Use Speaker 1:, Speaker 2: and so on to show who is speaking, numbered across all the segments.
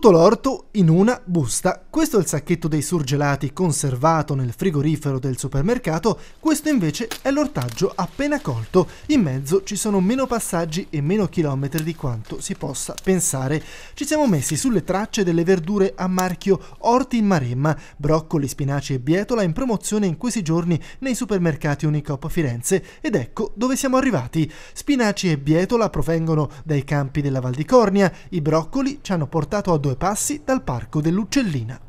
Speaker 1: Tutto l'orto in una busta. Questo è il sacchetto dei surgelati conservato nel frigorifero del supermercato, questo invece è l'ortaggio appena colto. In mezzo ci sono meno passaggi e meno chilometri di quanto si possa pensare. Ci siamo messi sulle tracce delle verdure a marchio Orti in Maremma, broccoli, spinaci e bietola in promozione in questi giorni nei supermercati Unicop Firenze ed ecco dove siamo arrivati. Spinaci e bietola provengono dai campi della Val di Cornia, i broccoli ci hanno portato a due passi dal parco dell'Uccellina.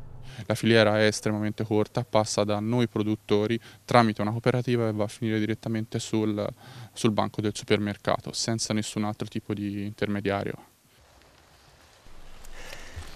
Speaker 2: La filiera è estremamente corta, passa da noi produttori tramite una cooperativa e va a finire direttamente sul, sul banco del supermercato, senza nessun altro tipo di intermediario.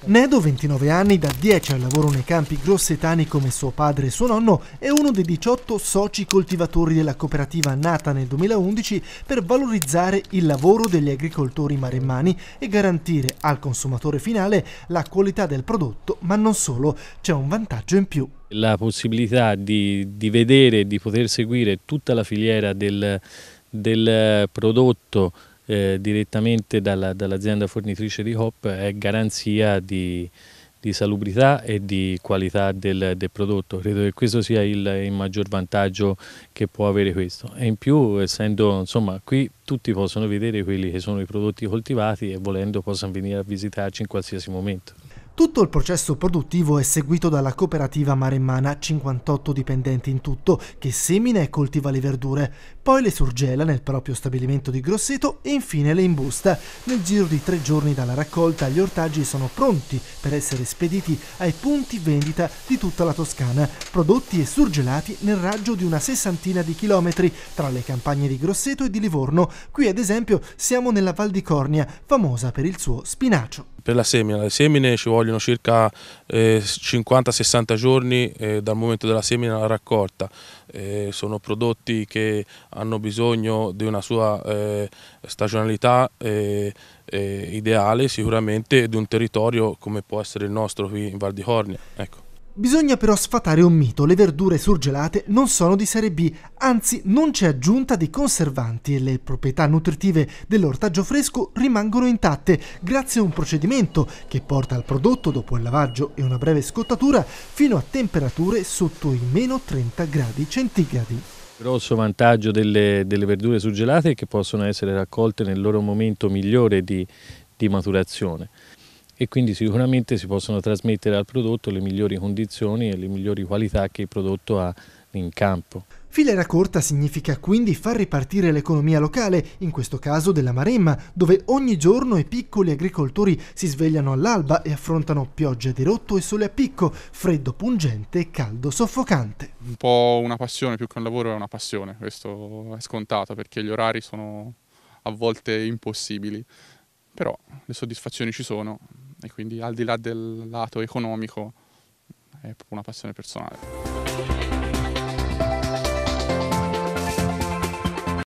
Speaker 1: Nedo, 29 anni, da 10 al lavoro nei campi grossetani come suo padre e suo nonno, è uno dei 18 soci coltivatori della cooperativa nata nel 2011 per valorizzare il lavoro degli agricoltori maremmani e garantire al consumatore finale la qualità del prodotto, ma non solo, c'è un vantaggio in più
Speaker 3: la possibilità di, di vedere e di poter seguire tutta la filiera del, del prodotto eh, direttamente dalla, dall'azienda fornitrice di hop è garanzia di, di salubrità e di qualità del, del, prodotto. Credo che questo sia il, il, maggior vantaggio che può avere questo. E in più, essendo insomma, qui tutti possono vedere quelli che sono i prodotti coltivati e volendo possono venire a visitarci in qualsiasi momento.
Speaker 1: Tutto il processo produttivo è seguito dalla cooperativa maremmana, 58 dipendenti in tutto, che semina e coltiva le verdure, poi le surgela nel proprio stabilimento di Grosseto e infine le imbusta. Nel giro di tre giorni dalla raccolta gli ortaggi sono pronti per essere spediti ai punti vendita di tutta la Toscana, prodotti e surgelati nel raggio di una sessantina di chilometri tra le campagne di Grosseto e di Livorno. Qui ad esempio siamo nella Val di Cornia, famosa per il suo spinacio
Speaker 3: per la semina. Le semine ci vogliono circa eh, 50-60 giorni eh, dal momento della semina alla raccolta. Eh, sono prodotti che hanno bisogno di una sua eh, stagionalità eh, eh, ideale sicuramente di un territorio come può essere il nostro qui in Val di Cornia. Ecco.
Speaker 1: Bisogna però sfatare un mito, le verdure surgelate non sono di serie B, anzi non c'è aggiunta di conservanti e le proprietà nutritive dell'ortaggio fresco rimangono intatte grazie a un procedimento che porta il prodotto dopo il lavaggio e una breve scottatura fino a temperature sotto i meno 30 gradi centigradi. Il
Speaker 3: Grosso vantaggio delle, delle verdure surgelate è che possono essere raccolte nel loro momento migliore di, di maturazione e quindi sicuramente si possono trasmettere al prodotto le migliori condizioni e le migliori qualità che il prodotto ha in campo.
Speaker 1: Filera corta significa quindi far ripartire l'economia locale, in questo caso della Maremma, dove ogni giorno i piccoli agricoltori si svegliano all'alba e affrontano piogge di rotto e sole a picco, freddo pungente e caldo soffocante.
Speaker 2: Un po' una passione più che un lavoro è una passione, questo è scontato perché gli orari sono a volte impossibili, però le soddisfazioni ci sono, e quindi al di là del lato economico è proprio una passione personale.